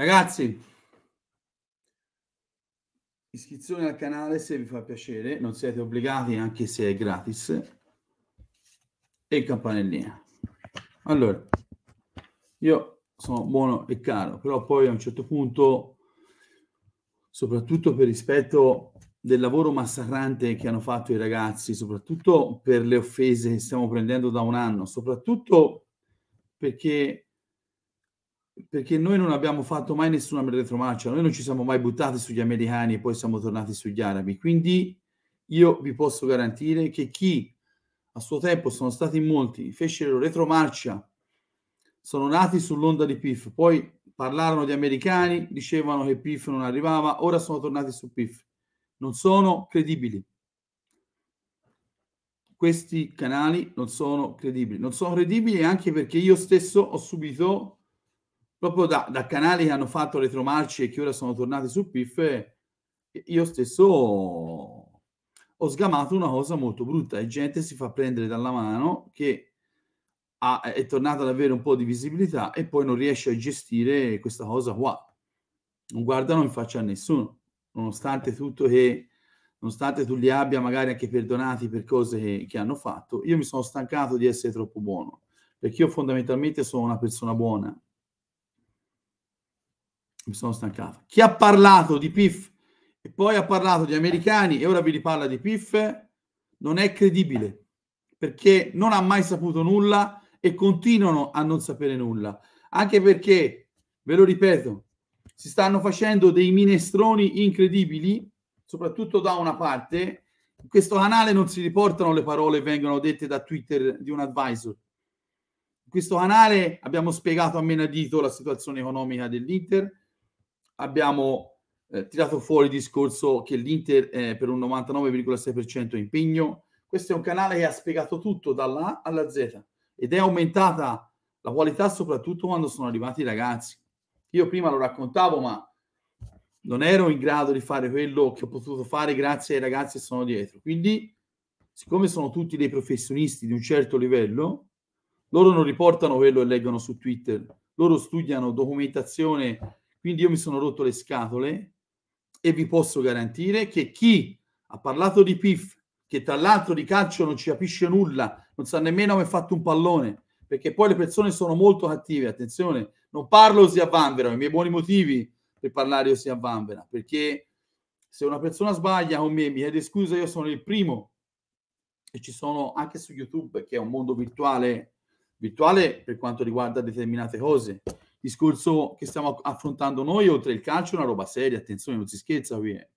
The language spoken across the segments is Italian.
Ragazzi, iscrizione al canale se vi fa piacere, non siete obbligati anche se è gratis, e campanellina. Allora, io sono buono e caro, però poi a un certo punto, soprattutto per rispetto del lavoro massacrante che hanno fatto i ragazzi, soprattutto per le offese che stiamo prendendo da un anno, soprattutto perché perché noi non abbiamo fatto mai nessuna retromarcia, noi non ci siamo mai buttati sugli americani e poi siamo tornati sugli arabi. Quindi io vi posso garantire che chi a suo tempo sono stati molti, fecero retromarcia, sono nati sull'onda di PIF, poi parlarono di americani, dicevano che PIF non arrivava, ora sono tornati su PIF. Non sono credibili. Questi canali non sono credibili. Non sono credibili anche perché io stesso ho subito proprio da, da, canali che hanno fatto retromarci e che ora sono tornati su PIF, io stesso ho, ho sgamato una cosa molto brutta e gente si fa prendere dalla mano che ha, è tornata ad avere un po' di visibilità e poi non riesce a gestire questa cosa qua. Non guardano in faccia a nessuno, nonostante tutto che nonostante tu li abbia magari anche perdonati per cose che, che hanno fatto, io mi sono stancato di essere troppo buono, perché io fondamentalmente sono una persona buona, mi sono stancato. Chi ha parlato di PIF e poi ha parlato di americani e ora vi riparla di PIF non è credibile perché non ha mai saputo nulla e continuano a non sapere nulla. Anche perché, ve lo ripeto, si stanno facendo dei minestroni incredibili, soprattutto da una parte. In questo canale non si riportano le parole che vengono dette da Twitter di un advisor. In questo canale abbiamo spiegato a menadito la situazione economica dell'Inter, abbiamo eh, tirato fuori il discorso che l'Inter è per un 99,6% impegno. Questo è un canale che ha spiegato tutto dalla A alla Z ed è aumentata la qualità soprattutto quando sono arrivati i ragazzi. Io prima lo raccontavo, ma non ero in grado di fare quello che ho potuto fare grazie ai ragazzi che sono dietro. Quindi, siccome sono tutti dei professionisti di un certo livello, loro non riportano quello che leggono su Twitter, loro studiano documentazione quindi io mi sono rotto le scatole e vi posso garantire che chi ha parlato di PIF, che tra l'altro di calcio non ci capisce nulla, non sa nemmeno come è fatto un pallone, perché poi le persone sono molto cattive, attenzione, non parlo così a vanvera, ho i miei buoni motivi per parlare così a vanvera, perché se una persona sbaglia con me, mi chiede scusa, io sono il primo e ci sono anche su YouTube, che è un mondo virtuale, virtuale per quanto riguarda determinate cose, discorso che stiamo affrontando noi, oltre il calcio, è una roba seria, attenzione, non si scherza qui. Eh.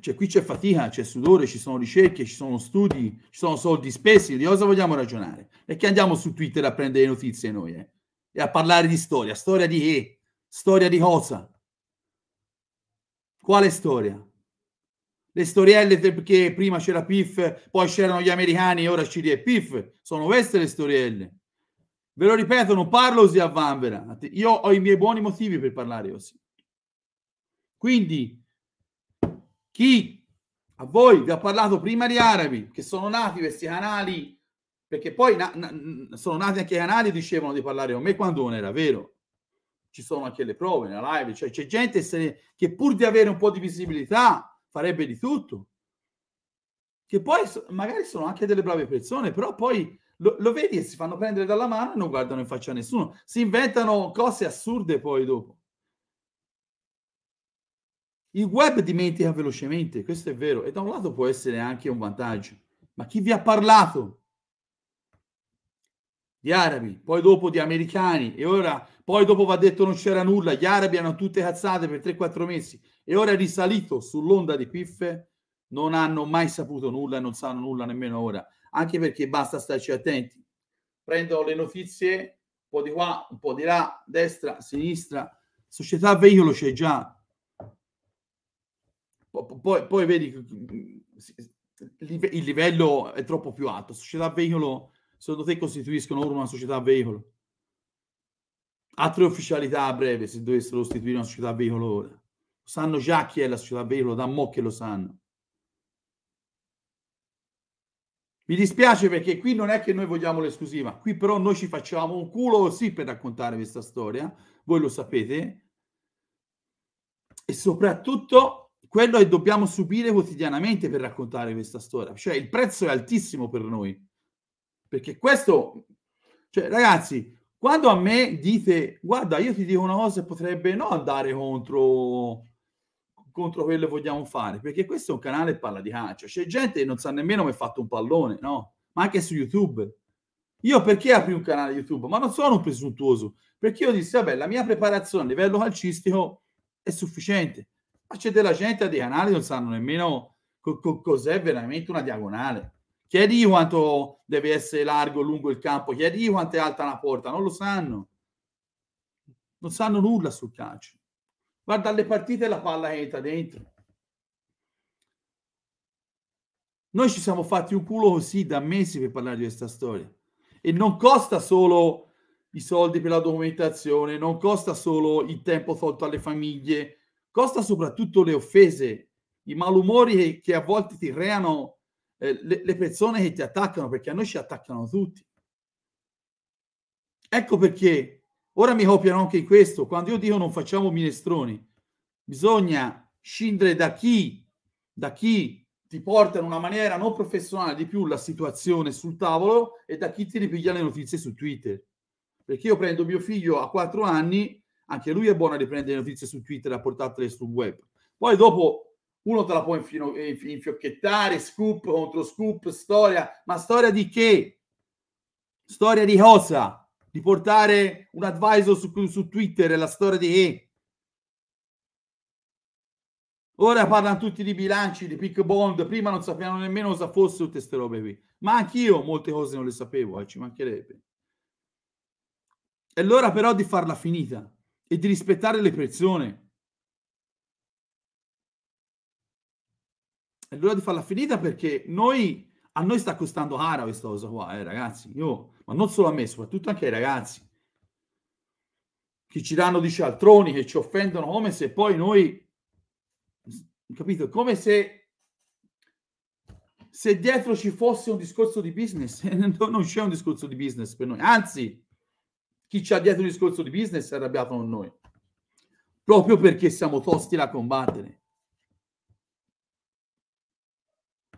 Cioè, qui c'è fatica, c'è sudore, ci sono ricerche, ci sono studi, ci sono soldi spesi, di cosa vogliamo ragionare? E che andiamo su Twitter a prendere notizie noi, eh? E a parlare di storia, storia di che? Storia di cosa? Quale storia? Le storielle perché prima c'era Piff, poi c'erano gli americani, ora ci è sono queste le storielle. Ve lo ripeto, non parlo così a vanvera. Io ho i miei buoni motivi per parlare così. Quindi, chi a voi vi ha parlato prima di arabi, che sono nati questi canali, perché poi na- na- sono nati anche i canali dicevano di parlare con me quando non era vero. Ci sono anche le prove nella live, cioè c'è gente ne- che pur di avere un po' di visibilità farebbe di tutto. Che poi so- magari sono anche delle brave persone, però poi lo, lo, vedi e si fanno prendere dalla mano e non guardano in faccia a nessuno. Si inventano cose assurde poi dopo. Il web dimentica velocemente, questo è vero, e da un lato può essere anche un vantaggio. Ma chi vi ha parlato? di arabi, poi dopo di americani, e ora, poi dopo va detto non c'era nulla, gli arabi hanno tutte cazzate per 3-4 mesi, e ora è risalito sull'onda di piffe, non hanno mai saputo nulla e non sanno nulla nemmeno ora anche perché basta starci attenti. Prendo le notizie un po' di qua, un po' di là, destra, sinistra. Società veicolo c'è già. Poi, poi vedi il livello è troppo più alto. Società veicolo, secondo te costituiscono ora una società veicolo? Altre ufficialità a breve se dovessero costituire una società veicolo ora. Sanno già chi è la società veicolo, da mo' che lo sanno. Mi dispiace perché qui non è che noi vogliamo l'esclusiva, qui però noi ci facciamo un culo così per raccontare questa storia, voi lo sapete, e soprattutto quello che dobbiamo subire quotidianamente per raccontare questa storia, cioè il prezzo è altissimo per noi, perché questo, cioè ragazzi, quando a me dite guarda io ti dico una cosa potrebbe non andare contro contro quello che vogliamo fare, perché questo è un canale che parla di calcio. C'è gente che non sa nemmeno come è fatto un pallone, no? Ma anche su YouTube. Io perché apri un canale YouTube? Ma non sono un presuntuoso, perché io dissi, vabbè, la mia preparazione a livello calcistico è sufficiente. Ma c'è della gente a dei canali che non sanno nemmeno co- co- cos'è veramente una diagonale. Chiedi quanto deve essere largo, lungo il campo, chiedi quanto è alta la porta, non lo sanno. Non sanno nulla sul calcio. Guarda, alle partite la palla entra dentro. Noi ci siamo fatti un culo così da mesi per parlare di questa storia. E non costa solo i soldi per la documentazione, non costa solo il tempo tolto alle famiglie, costa soprattutto le offese, i malumori che, che a volte ti creano eh, le, le persone che ti attaccano, perché a noi ci attaccano tutti. Ecco perché Ora mi copiano anche in questo, quando io dico non facciamo minestroni, bisogna scindere da chi, da chi ti porta in una maniera non professionale di più la situazione sul tavolo e da chi ti ripiglia le notizie su Twitter. Perché io prendo mio figlio a quattro anni, anche lui è buono a riprendere le notizie su Twitter e a portartele sul web. Poi dopo uno te la può infino, infiocchettare, scoop contro scoop, storia, ma storia di che? Storia di cosa? di portare un advisor su, su Twitter e la storia di E. Ora parlano tutti di bilanci, di pick bond, prima non sapevano nemmeno cosa fosse tutte queste robe qui. Ma anch'io molte cose non le sapevo, eh, ci mancherebbe. È l'ora però di farla finita e di rispettare le persone. È l'ora di farla finita perché noi a noi sta costando cara questa cosa qua, eh, ragazzi. Io, ma non solo a me, soprattutto anche ai ragazzi. Che ci danno di cialtroni, che ci offendono, come se poi noi, capito, come se, se dietro ci fosse un discorso di business. non c'è un discorso di business per noi. Anzi, chi c'ha dietro un discorso di business è arrabbiato con noi. Proprio perché siamo tosti da combattere.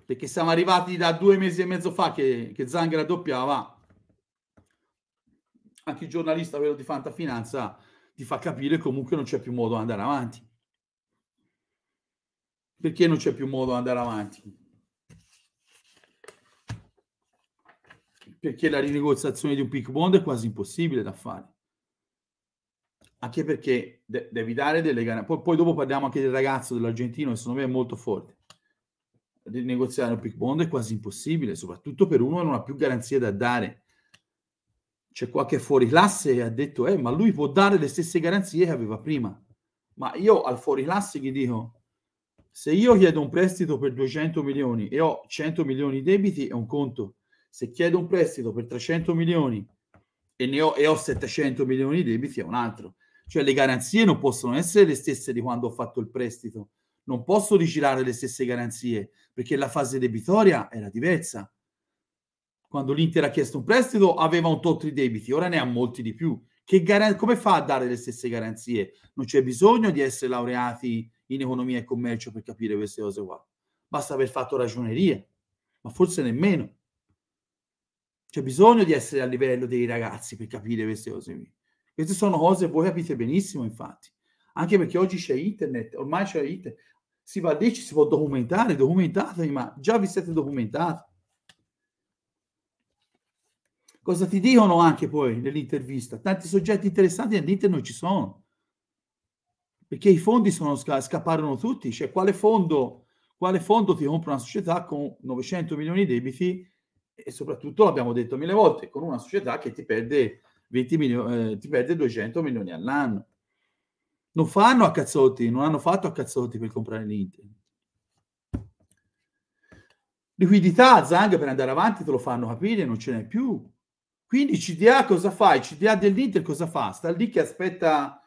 perché siamo arrivati da due mesi e mezzo fa che, che Zang raddoppiava, anche il giornalista quello di Fanta Finanza ti fa capire comunque non c'è più modo di andare avanti. Perché non c'è più modo di andare avanti? Perché la rinegoziazione di un pick bond è quasi impossibile da fare. Anche perché de- devi dare delle garanzie. Poi, poi dopo parliamo anche del ragazzo dell'argentino, che secondo me è molto forte rinegoziare un pick bond è quasi impossibile, soprattutto per uno che non ha più garanzie da dare. C'è qualche fuori classe che ha detto, eh, ma lui può dare le stesse garanzie che aveva prima. Ma io al fuori classe gli dico, se io chiedo un prestito per 200 milioni e ho 100 milioni di debiti, è un conto. Se chiedo un prestito per 300 milioni e ne ho, e ho 700 milioni di debiti, è un altro. Cioè le garanzie non possono essere le stesse di quando ho fatto il prestito non posso rigirare le stesse garanzie perché la fase debitoria era diversa. Quando l'Inter ha chiesto un prestito aveva un tot di debiti, ora ne ha molti di più. Gar- come fa a dare le stesse garanzie? Non c'è bisogno di essere laureati in economia e commercio per capire queste cose qua. Basta aver fatto ragioneria, ma forse nemmeno. C'è bisogno di essere a livello dei ragazzi per capire queste cose qui. Queste sono cose che voi capite benissimo, infatti anche perché oggi c'è internet, ormai c'è internet, si va lì, ci si può documentare, documentatevi, ma già vi siete documentati. Cosa ti dicono anche poi nell'intervista? Tanti soggetti interessanti all'interno non ci sono, perché i fondi sono, scapparono tutti, cioè quale fondo, quale fondo ti compra una società con 900 milioni di debiti e soprattutto, l'abbiamo detto mille volte, con una società che ti perde, 20 milioni, eh, ti perde 200 milioni all'anno non fanno a cazzotti, non hanno fatto a cazzotti per comprare l'Inter. Liquidità, Zang per andare avanti te lo fanno capire, non ce n'è più. Quindi CDA cosa fa? Il CDA dell'Inter cosa fa? Sta lì che aspetta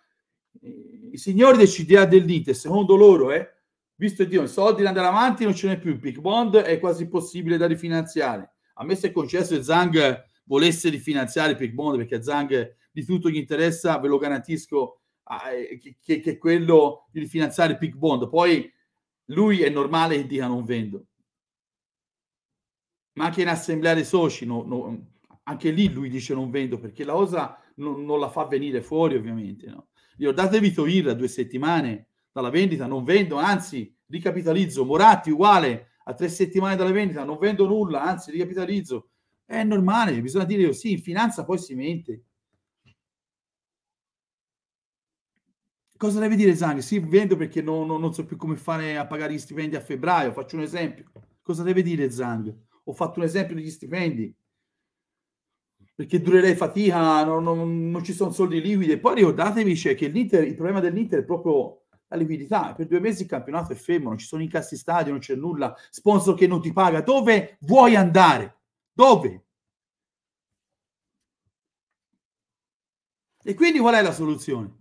eh, i signori del CDA dell'Inter, secondo loro, eh, visto Dio, i soldi da andare avanti non ce n'è più, il big bond è quasi impossibile da rifinanziare. A me se è concesso che Zang volesse rifinanziare il big bond perché a Zang di tutto gli interessa, ve lo garantisco, eh, che, che è quello di rifinanziare il PIC bond. Poi lui è normale che dica non vendo. Ma anche in assemblea dei soci, no, no, anche lì lui dice non vendo perché la cosa non, non la fa venire fuori ovviamente. No? Ricordatevi Toir due settimane dalla vendita, non vendo, anzi ricapitalizzo. Moratti uguale a tre settimane dalla vendita, non vendo nulla, anzi ricapitalizzo. È normale, bisogna dire sì, in finanza poi si mente. Cosa deve dire Zang? Sì, vendo perché non, non, non so più come fare a pagare gli stipendi a febbraio. Faccio un esempio. Cosa deve dire Zang? Ho fatto un esempio degli stipendi. Perché durerei fatica, non, non ci sono soldi liquidi. Poi ricordatevi c'è che l'Inter, il problema dell'Inter è proprio la liquidità. Per due mesi il campionato è fermo, non ci sono incassi stadio, non c'è nulla. Sponsor che non ti paga. Dove vuoi andare? Dove? E quindi qual è la soluzione?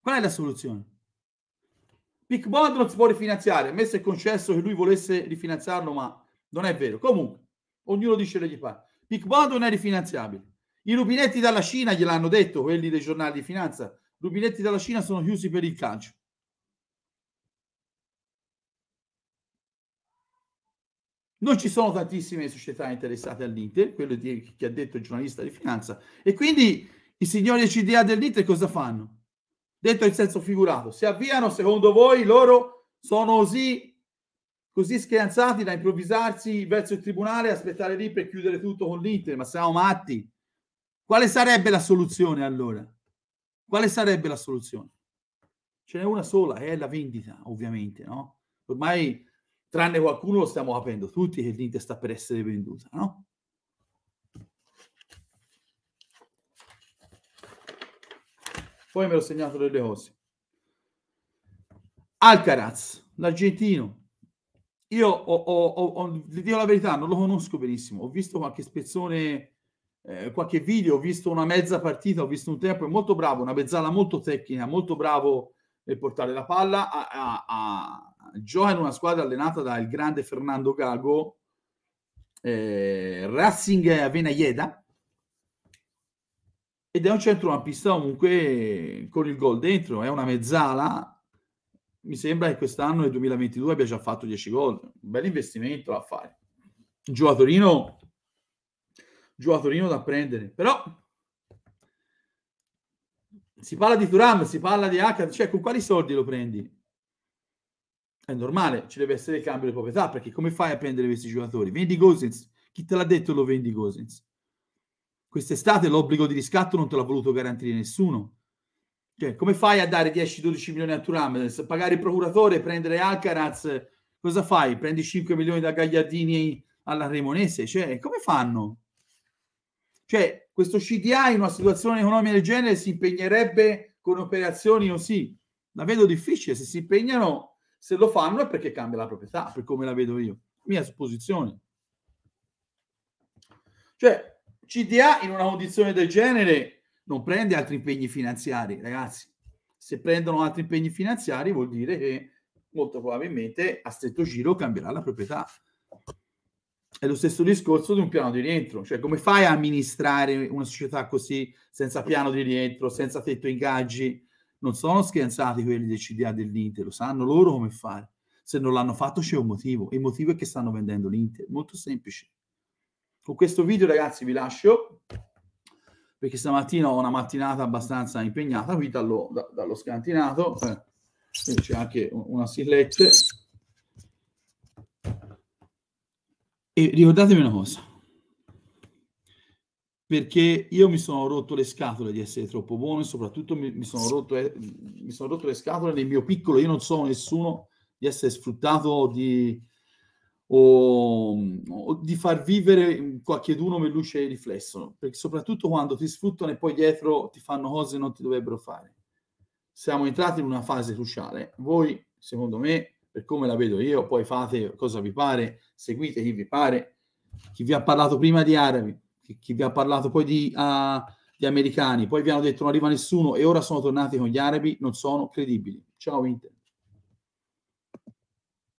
Qual è la soluzione? Pic Nick Bondroz può rifinanziare, a me si concesso che lui volesse rifinanziarlo, ma non è vero. Comunque, ognuno dice le gli pare. Pic Bond non è rifinanziabile. I rubinetti dalla Cina gliel'hanno detto quelli dei giornali di finanza. I Rubinetti dalla Cina sono chiusi per il calcio. Non ci sono tantissime società interessate all'Inter, quello di, che ha detto il giornalista di finanza. E quindi i signori CDA dell'Inter cosa fanno? detto il senso figurato. Si avviano, secondo voi, loro sono così, così schianzati da improvvisarsi verso il tribunale e aspettare lì per chiudere tutto con l'Inter? Ma siamo matti? Quale sarebbe la soluzione allora? Quale sarebbe la soluzione? Ce n'è una sola, è la vendita, ovviamente, no? Ormai, tranne qualcuno, lo stiamo capendo tutti che l'Inter sta per essere venduta, no? Poi me l'ho segnato delle cose. Alcaraz, l'argentino. Io ho, ho, ho, vi dico la verità, non lo conosco benissimo. Ho visto qualche spezzone, eh, qualche video, ho visto una mezza partita, ho visto un tempo. È molto bravo, una mezzala molto tecnica, molto bravo nel portare la palla. A, a, a, gioca in una squadra allenata dal grande Fernando Gago, eh, Ratzinger Venaieda, ed è un centrocampista comunque con il gol dentro, è una mezzala. Mi sembra che quest'anno, nel 2022, abbia già fatto 10 gol. Un bel investimento da fare. Giù a Torino, giù a Torino da prendere. Però si parla di Turam, si parla di Hacker, cioè con quali soldi lo prendi? È normale, ci deve essere il cambio di proprietà, perché come fai a prendere questi giocatori? Vendi Gosens, chi te l'ha detto lo vendi Gosens? Quest'estate l'obbligo di riscatto non te l'ha voluto garantire nessuno. Cioè, come fai a dare 10-12 milioni a Turam? Pagare il procuratore, prendere Alcaraz, cosa fai? Prendi 5 milioni da Gagliardini alla Remonese? Cioè, come fanno? Cioè, questo CDA in una situazione economica del genere si impegnerebbe con operazioni o sì? La vedo difficile, se si impegnano, se lo fanno è perché cambia la proprietà, per come la vedo io. Mia supposizione. Cioè, CDA in una condizione del genere non prende altri impegni finanziari, ragazzi. Se prendono altri impegni finanziari vuol dire che molto probabilmente a stretto giro cambierà la proprietà. È lo stesso discorso di un piano di rientro, cioè come fai a amministrare una società così senza piano di rientro, senza tetto ingaggi? Non sono schianzati quelli del CDA dell'Inter, lo sanno loro come fare. Se non l'hanno fatto c'è un motivo il motivo è che stanno vendendo l'Inter, molto semplice. Con questo video ragazzi vi lascio perché stamattina ho una mattinata abbastanza impegnata qui dallo, da, dallo scantinato. Eh, c'è anche una sillette. E ricordatevi una cosa, perché io mi sono rotto le scatole di essere troppo buono e soprattutto mi, mi, sono, rotto, eh, mi sono rotto le scatole nel mio piccolo, io non so nessuno di essere sfruttato, di, o, o di far vivere qualcheduno per luce e riflesso, perché soprattutto quando ti sfruttano e poi dietro ti fanno cose che non ti dovrebbero fare. Siamo entrati in una fase cruciale. Voi, secondo me, per come la vedo io, poi fate cosa vi pare, seguite chi vi pare, chi vi ha parlato prima di arabi, chi, vi ha parlato poi di, uh, di americani, poi vi hanno detto non arriva nessuno e ora sono tornati con gli arabi, non sono credibili. Ciao Inter.